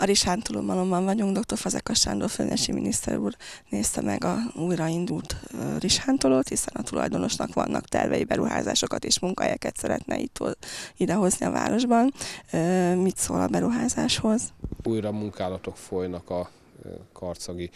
A Risántulommalomban vagyunk, dr. Fazekas Sándor főnesi miniszter úr nézte meg a újraindult Risántolót, hiszen a tulajdonosnak vannak tervei beruházásokat és munkahelyeket szeretne itt idehozni a városban. Mit szól a beruházáshoz? Újra munkálatok folynak a karcagi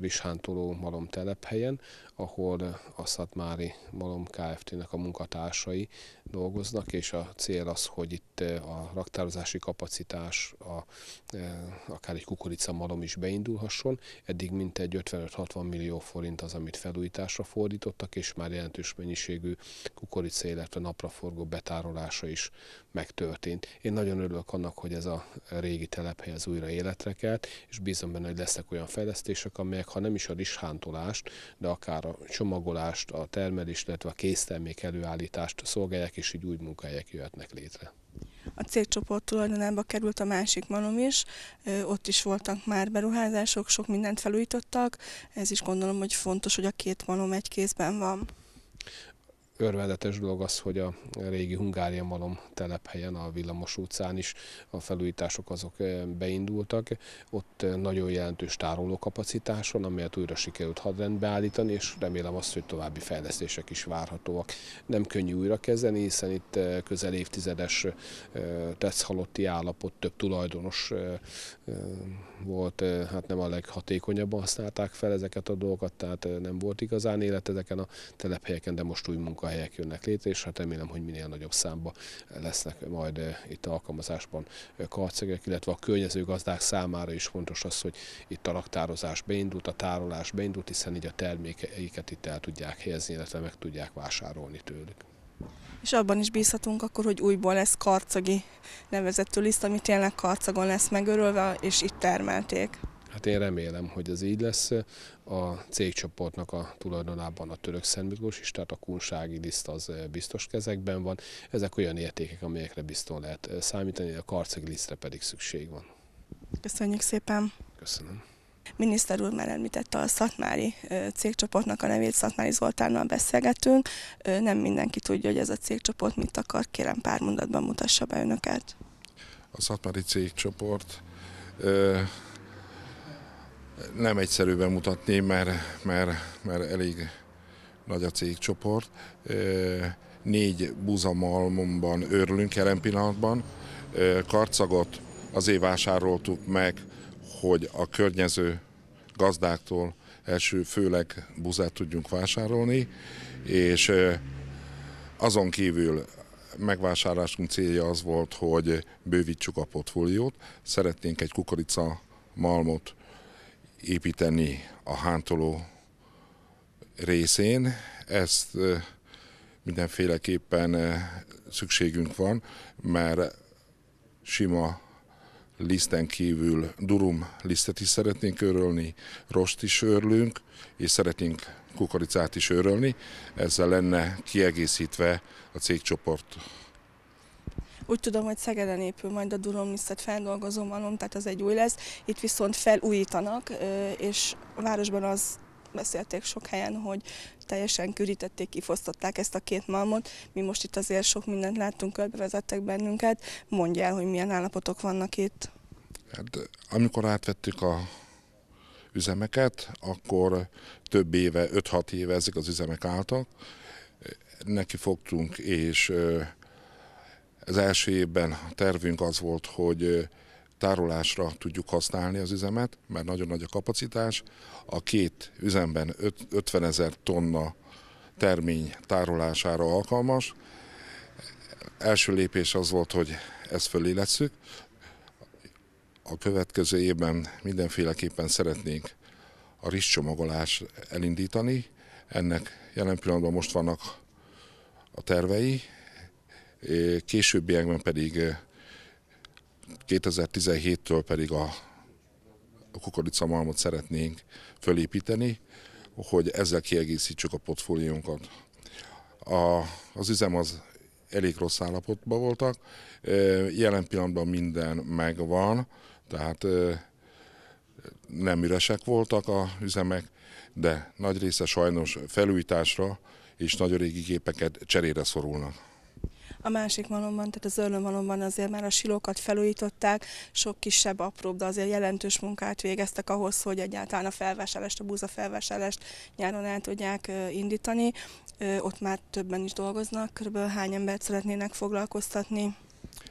rishántoló malom telephelyen, ahol a Szatmári Malom Kft-nek a munkatársai dolgoznak, és a cél az, hogy itt eh, a raktározási kapacitás, a, eh, akár egy kukoricamalom is beindulhasson. Eddig mintegy 55-60 millió forint az, amit felújításra fordítottak, és már jelentős mennyiségű kukorica, illetve napraforgó betárolása is megtörtént. Én nagyon örülök annak, hogy ez a régi telephely az újra életre kelt, és bízom benne, hogy lesznek olyan fejlesztések, amelyek ha nem is a rishántolást, de akár a csomagolást, a termelést, illetve a késztermék előállítást szolgálják, és így új munkahelyek jöhetnek létre. A cégcsoport tulajdonába került a másik malom is, ott is voltak már beruházások, sok mindent felújítottak, ez is gondolom, hogy fontos, hogy a két malom egy kézben van örvendetes dolog az, hogy a régi Hungária malom telephelyen, a Villamos utcán is a felújítások azok eh, beindultak. Ott eh, nagyon jelentős tárolókapacitás van, amelyet újra sikerült hadrendbe állítani, és remélem azt, hogy további fejlesztések is várhatóak. Nem könnyű kezdeni, hiszen itt eh, közel évtizedes tetszhalotti állapot több tulajdonos volt, hát nem a leghatékonyabban használták fel ezeket a dolgokat, tehát nem volt igazán élet ezeken a telephelyeken, de most új munka munkahelyek jönnek létre, és hát remélem, hogy minél nagyobb számba lesznek majd eh, itt alkalmazásban eh, karcegek, illetve a környező gazdák számára is fontos az, hogy itt a raktározás beindult, a tárolás beindult, hiszen így a termékeiket itt el tudják helyezni, illetve meg tudják vásárolni tőlük. És abban is bízhatunk akkor, hogy újból lesz karcagi nevezetű liszt, amit tényleg karcagon lesz megörölve, és itt termelték. Hát én remélem, hogy ez így lesz. A cégcsoportnak a tulajdonában a török Szentmiklós is, tehát a kunsági liszt az eh, biztos kezekben van. Ezek olyan értékek, amelyekre bizton lehet eh, számítani, a karceg lisztre pedig szükség van. Köszönjük szépen! Köszönöm! Miniszter úr már említette a Szatmári eh, cégcsoportnak a nevét, Szatmári Zoltánnal beszélgetünk. Nem mindenki tudja, hogy ez a cégcsoport mit akar. Kérem pár mondatban mutassa be önöket. A Szatmári cégcsoport nem egyszerű bemutatni, mert, mert, mert elég nagy a cégcsoport. Négy buzamalmomban örülünk jelen pillanatban. Karcagot azért vásároltuk meg, hogy a környező gazdáktól első főleg buzát tudjunk vásárolni, és azon kívül megvásárlásunk célja az volt, hogy bővítsük a portfóliót. Szeretnénk egy kukorica malmot építeni a hántoló részén. Ezt mindenféleképpen szükségünk van, mert sima liszten kívül durum lisztet is szeretnénk örölni, rost is örlünk, és szeretnénk kukoricát is örölni. Ezzel lenne kiegészítve a cégcsoport úgy tudom, hogy Szegeden épül majd a Duromnisztet feldolgozó malom, tehát az egy új lesz. Itt viszont felújítanak, és a városban az beszélték sok helyen, hogy teljesen kürítették, kifosztották ezt a két malmot. Mi most itt azért sok mindent láttunk, körbevezettek bennünket. Mondja el, hogy milyen állapotok vannak itt. Hát, amikor átvettük a üzemeket, akkor több éve, 5-6 éve ezek az üzemek álltak. Neki fogtunk, és az első évben a tervünk az volt, hogy tárolásra tudjuk használni az üzemet, mert nagyon nagy a kapacitás. A két üzemben 50 ezer tonna termény tárolására alkalmas. Első lépés az volt, hogy ezt fölé leszük. A következő évben mindenféleképpen szeretnénk a rizscsomagolás elindítani. Ennek jelen pillanatban most vannak a tervei, későbbiekben pedig 2017-től pedig a kukoricamalmot szeretnénk fölépíteni, hogy ezzel kiegészítsük a portfóliónkat. A, az üzem az elég rossz állapotban voltak, jelen pillanatban minden megvan, tehát nem üresek voltak a üzemek, de nagy része sajnos felújításra és nagyon régi gépeket cserére szorulnak. A másik malomban, tehát az Örlön malomban azért már a silókat felújították, sok kisebb, apróbb, de azért jelentős munkát végeztek ahhoz, hogy egyáltalán a felvásárlást, a búza felvásárlást nyáron el tudják indítani. Ott már többen is dolgoznak, körülbelül hány embert szeretnének foglalkoztatni?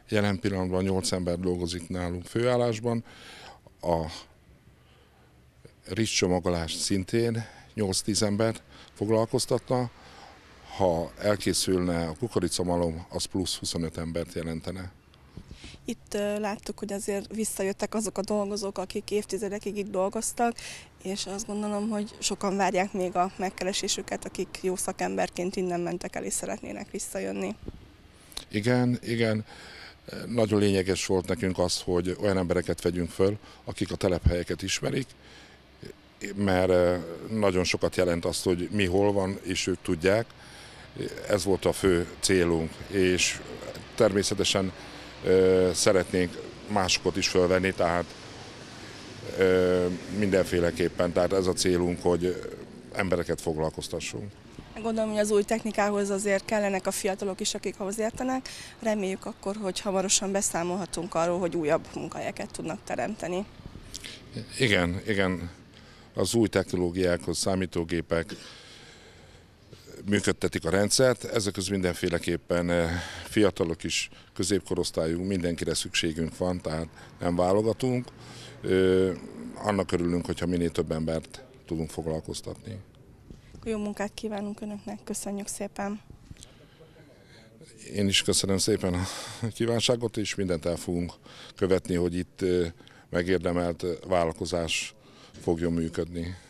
Jelen pillanatban 8 ember dolgozik nálunk főállásban. A rics szintén 8-10 embert foglalkoztatna, ha elkészülne a kukoricamalom, az plusz 25 embert jelentene. Itt láttuk, hogy azért visszajöttek azok a dolgozók, akik évtizedekig itt dolgoztak, és azt gondolom, hogy sokan várják még a megkeresésüket, akik jó szakemberként innen mentek el és szeretnének visszajönni. Igen, igen. Nagyon lényeges volt nekünk az, hogy olyan embereket vegyünk föl, akik a telephelyeket ismerik, mert nagyon sokat jelent azt, hogy mi hol van, és ők tudják, ez volt a fő célunk, és természetesen szeretnénk másokat is fölvenni, tehát mindenféleképpen, tehát ez a célunk, hogy embereket foglalkoztassunk. Gondolom, hogy az új technikához azért kellenek a fiatalok is, akik ahhoz értenek. Reméljük akkor, hogy hamarosan beszámolhatunk arról, hogy újabb munkahelyeket tudnak teremteni. Igen, igen. Az új technológiákhoz, számítógépek, működtetik a rendszert. Ezek közül mindenféleképpen eh, fiatalok is, középkorosztályunk, mindenkire szükségünk van, tehát nem válogatunk. Annak örülünk, hogyha minél több embert tudunk foglalkoztatni. Jó munkát kívánunk Önöknek, köszönjük szépen! Én is köszönöm szépen a kívánságot, és mindent el fogunk követni, hogy itt eh, megérdemelt vállalkozás fogjon működni.